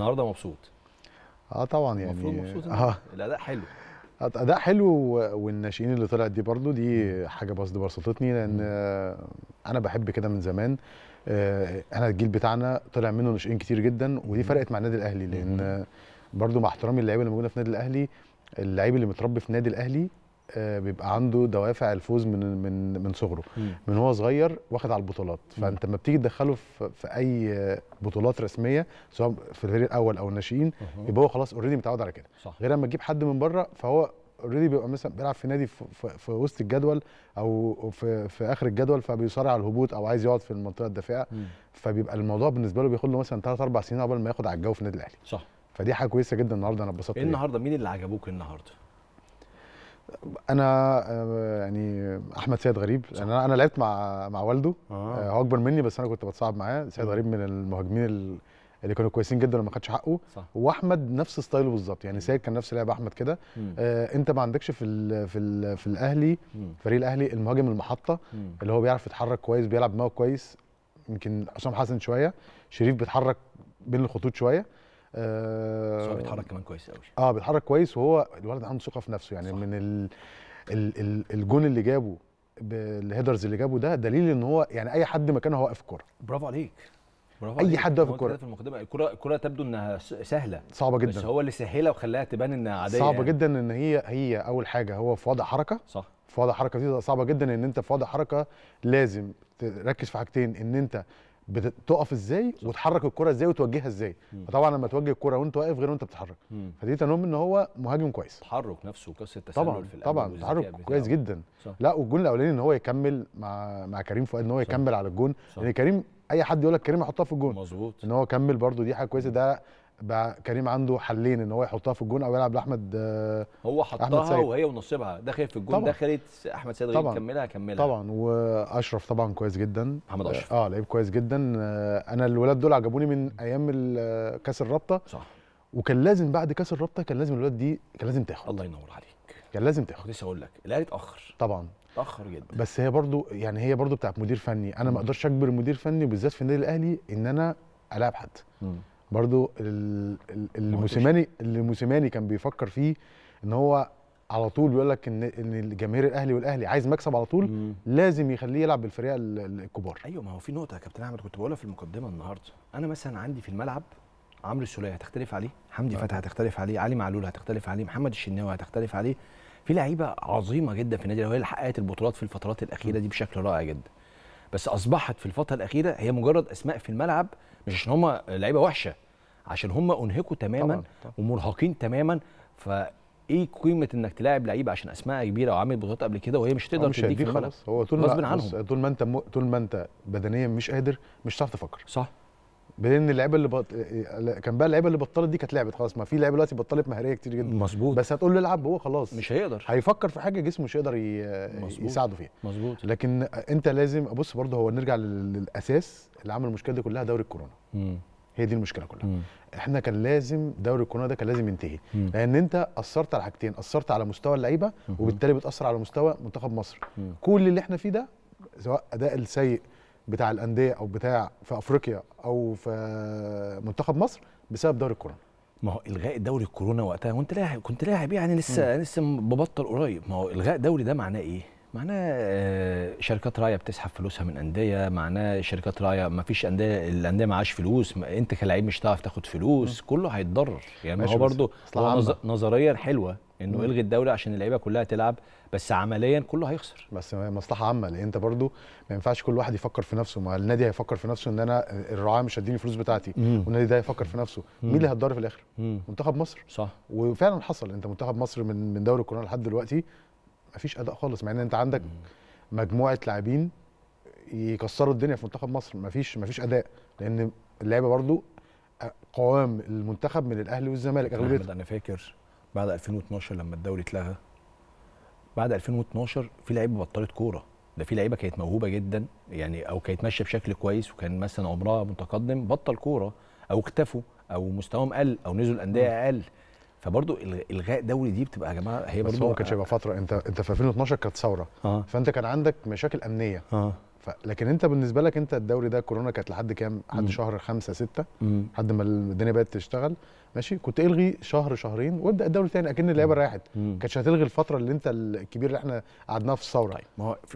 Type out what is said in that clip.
النهارده مبسوط اه طبعا يعني مبسوط آه. الاداء حلو اداء حلو والناشئين اللي طلعت دي برضو دي حاجه بس بسطتني لان انا بحب كده من زمان آه، انا الجيل بتاعنا طلع منه ناشئين كتير جدا ودي فرقت مع النادي الاهلي لان برضو مع احترامي اللعيبه اللي موجوده في النادي الاهلي اللعيب اللي متربي في النادي الاهلي آه، بيبقى عنده دوافع الفوز من من من صغره م. من هو صغير واخد على البطولات فانت لما بتيجي تدخله في, في اي بطولات رسميه سواء في الفريق الاول او الناشئين يبقى هو خلاص اوريدي متعود على كده صح. غير لما تجيب حد من بره فهو اوريدي بيبقى مثلا بيلعب في نادي في, وسط الجدول او في, في اخر الجدول فبيصارع على الهبوط او عايز يقعد في المنطقه الدافئه فبيبقى الموضوع بالنسبه له بياخد له مثلا ثلاث اربع سنين قبل ما ياخد على الجو في النادي الاهلي صح فدي حاجه كويسه جدا النهارده انا اتبسطت إيه النهارده مين اللي عجبوك النهارده انا آه، يعني احمد سيد غريب صح. يعني انا انا لعبت مع مع والده آه. آه. هو اكبر مني بس انا كنت بتصعب معاه سيد غريب من المهاجمين اللي كانوا كويسين جدا وما خدش حقه صح. واحمد نفس ستايله بالظبط يعني سيد كان نفس لعب احمد كده آه انت ما عندكش في ال في ال في الاهلي فريق الاهلي المهاجم المحطه مم. اللي هو بيعرف يتحرك كويس بيلعب دماغه كويس يمكن عصام حسن شويه شريف بيتحرك بين الخطوط شويه هو آه، بيتحرك كمان كويس قوي اه بيتحرك كويس وهو الولد عنده ثقه في نفسه يعني صح. من ال... ال... ال... الجون اللي جابه بالهيدرز اللي جابه ده دليل ان هو يعني اي حد مكانه هو واقف الكوره برافو عليك برافو اي حد واقف الكوره في المقدمه الكوره الكوره تبدو انها سهله صعبه جدا بس هو اللي سهلها وخلاها تبان انها عاديه صعبه يعني. جدا ان هي هي اول حاجه هو في وضع حركه صح في وضع حركه دي صعبه جدا ان انت في وضع حركه لازم تركز في حاجتين ان انت بتقف ازاي وتحرك الكره ازاي وتوجهها ازاي فطبعا لما توجه الكره وانت واقف غير وانت بتتحرك فدي تنم ان هو مهاجم كويس تحرك نفسه وقصه التسلل طبعا في طبعا تحرك كويس جدا صح. لا والجون الاولاني ان هو يكمل مع مع كريم فؤاد ان هو يكمل صح. على الجون لان يعني كريم اي حد يقول لك كريم هيحطها في الجون مظبوط ان هو كمل برده دي حاجه كويسه ده بقى كريم عنده حلين ان هو يحطها في الجون او يلعب لاحمد آه، هو حطها وهي ونصيبها دخلت في الجون دخلت احمد سيد غريب كملها كملها طبعا واشرف طبعا كويس جدا محمد اشرف اه, آه، لعيب كويس جدا آه، انا الولاد دول عجبوني من ايام كاس الرابطه صح وكان لازم بعد كاس الرابطه كان لازم الولاد دي كان لازم تاخد الله ينور عليك كان لازم تاخد لسه اقول لك الاهلي اتاخر طبعا اتاخر جدا بس هي برضو يعني هي برضو بتاعت مدير فني انا ما اقدرش اجبر المدير الفني وبالذات في النادي الاهلي ان انا العب حد مم. برضو اللي موسيماني اللي موسيماني كان بيفكر فيه ان هو على طول بيقول لك ان ان جماهير الاهلي والاهلي عايز مكسب على طول مم. لازم يخليه يلعب بالفريق الكبار ايوه ما هو في نقطه يا كابتن احمد كنت بقولها في المقدمه النهارده انا مثلا عندي في الملعب عمرو السوليه هتختلف عليه حمدي آه. فتحي هتختلف عليه علي معلول هتختلف عليه محمد الشناوي هتختلف عليه في لعيبه عظيمه جدا في النادي الاهلي حققت البطولات في الفترات الاخيره دي بشكل رائع جدا بس اصبحت في الفتره الاخيره هي مجرد اسماء في الملعب مش عشان هم لعيبه وحشه عشان هم انهكوا تماما طبعا. طبعا. ومرهقين تماما فايه قيمه انك تلاعب لعيب عشان اسماء كبيره وعامل بطولات قبل كده وهي مش تقدر آه، تديك خلاص هو طول ما عنهم طول ما انت طول ما انت بدنيا مش قادر مش هتعرف تفكر صح بين اللعيبه اللي بط... كان بقى اللعيبه اللي بطلت دي كانت لعبت خلاص ما في لعيبه دلوقتي بطلت مهاريه كتير جدا مظبوط بس هتقول له العب هو خلاص مش هيقدر هيفكر في حاجه جسمه مش هيقدر ي... مزبوط. يساعده فيها مظبوط لكن انت لازم بص برضه هو نرجع للاساس اللي عمل المشكله دي كلها دوري الكورونا مم. هي دي المشكله كلها مم. احنا كان لازم دوري الكورونا ده كان لازم ينتهي مم. لان انت اثرت على حاجتين اثرت على مستوى اللعيبه وبالتالي بتاثر على مستوى منتخب مصر مم. كل اللي احنا فيه ده سواء اداء السيء بتاع الانديه او بتاع في افريقيا او في منتخب مصر بسبب دوري الكورونا ما هو الغاء دوري الكورونا وقتها وانت لاعب كنت لاعب إيه يعني لسه م. لسه ببطل قريب ما هو الغاء دوري ده معناه ايه معناه آه، شركات رايه بتسحب فلوسها من انديه معناه شركات رايه ما فيش انديه الانديه معاش فلوس انت كلاعب مش هتعرف تاخد فلوس م. كله هيتضرر يعني هو برضه نظريا حلوه انه الغي الدوله عشان اللعيبه كلها تلعب بس عمليا كله هيخسر بس مصلحه عامه لان انت برضو ما ينفعش كل واحد يفكر في نفسه ما النادي هيفكر في نفسه ان انا الرعايه مش هديني الفلوس بتاعتي مم. والنادي ده هيفكر في نفسه مم. مين اللي هيتضرر في الاخر مم. منتخب مصر صح وفعلا حصل انت منتخب مصر من من دوري الكورونا لحد دلوقتي مفيش اداء خالص مع ان انت عندك مجموعه لاعبين يكسروا الدنيا في منتخب مصر مفيش مفيش اداء لان اللعيبه برضو قوام المنتخب من الاهلي والزمالك اغلبيه انا فاكر بعد 2012 لما الدوري اتلغى بعد 2012 في لعيبه بطلت كوره ده في لعيبه كانت موهوبه جدا يعني او كانت ماشيه بشكل كويس وكان مثلا عمرها متقدم بطل كوره او اختفوا او مستواهم قل او نزلوا الانديه اقل فبرضه الغاء دوري دي بتبقى يا جماعه هي برضه بس هو ما كانش هيبقى فتره انت انت في 2012 كانت ثوره آه. فانت كان عندك مشاكل امنيه آه. ف... لكن انت بالنسبه لك انت الدوري ده كورونا كانت لحد كام؟ لحد شهر 5 6 لحد ما الدنيا بدات تشتغل ماشي كنت الغي شهر شهرين وابدا الدوري تاني اكن اللعيبه راحت كانتش هتلغي الفتره اللي انت الكبيره اللي احنا قعدناها في الثوره طيب. ما هو